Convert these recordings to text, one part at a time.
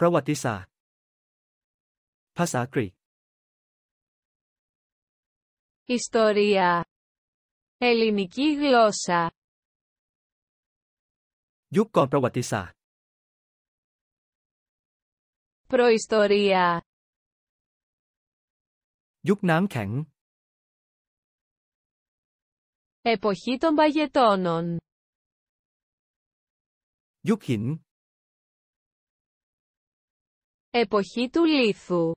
ประวัติศาสตร์ ภาษากรีกส σ τ ο ρ ί α Ελληνική γλώσσα ยุคก่อนประวัติศาสตร์ Προϊστορία ยุคน้ำแข็ง Εποχή των παγετώνων ยุคหิน Εποχή του λίθου,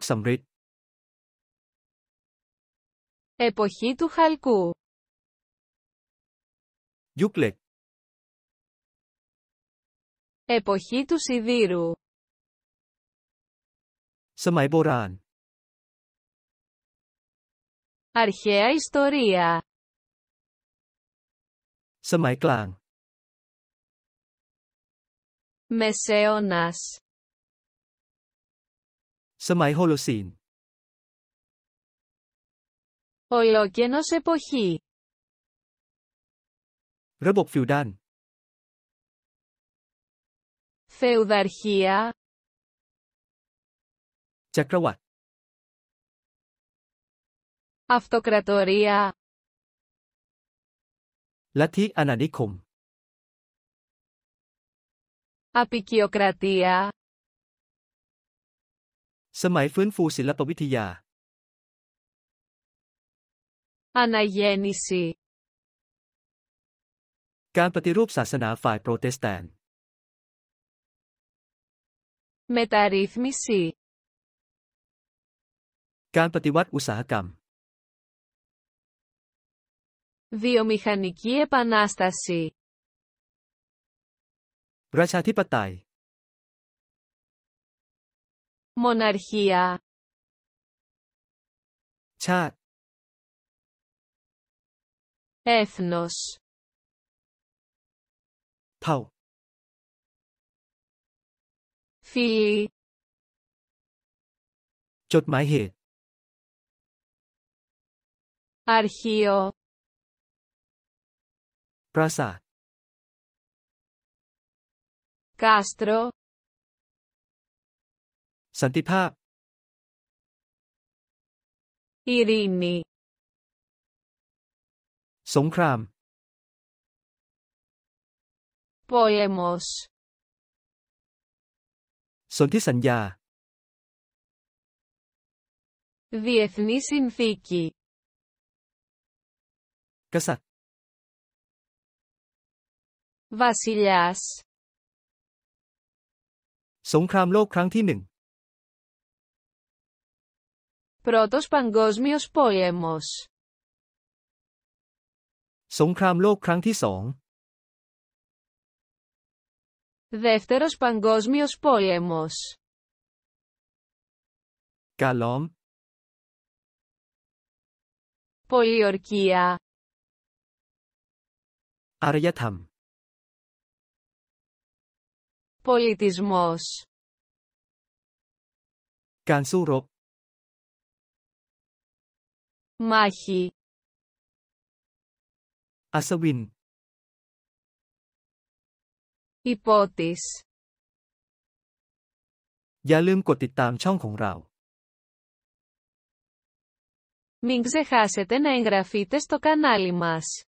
Samrit. Εποχή του χαλκού. Lek. Εποχή του σιδήρου. Boran. Αρχαία ιστορία. σεμαίκλαν. เมเซโอนัสสมัยโฮโลซีนโอลโลเกโนสเอโปฮีระบบฟิวดันเฟวดาร์ฮีอาจักรวรรดิอัฟโตคราโตเรีย ลัทธิอนานิคม Απικιοκρατία สมัยฟื้นฟูศิลปวิทยา Αναγέννηση การปฏิรูปศาสนาฝ่ายโปรเตสแตนต์ Μεταρρύθμιση การปฏิวัติอุตสาหกรรม Βιομηχανική επανάσταση ประชาธิปไตย m o n a r c ี í a ชาติ έ θ ν น ς เผ่า φ ί λ จดหมายเหตุร์ χ ิโอ ปราสาท Castro, สันติภาพอิรินีสงคราม poemos, สนธิสัญญา διεθνή συνθήκη กษัตริย์ βασιλιάς สงครามโลกครั้งที่หนึ่ง Πρώτος Παγκόσμιος Πόλεμος สงครามโลกครั้งที่สอง Δεύτερος Παγκόσμιος Πόλεμος การล้อม Πολιορκία อารยธรรม Πολιτισμός Πολιτισμός. การสู้รบ Μάχη. Ασαβίν Υπότης. Μην ξεχάσετε να εγγραφείτε στο κανάλι μας.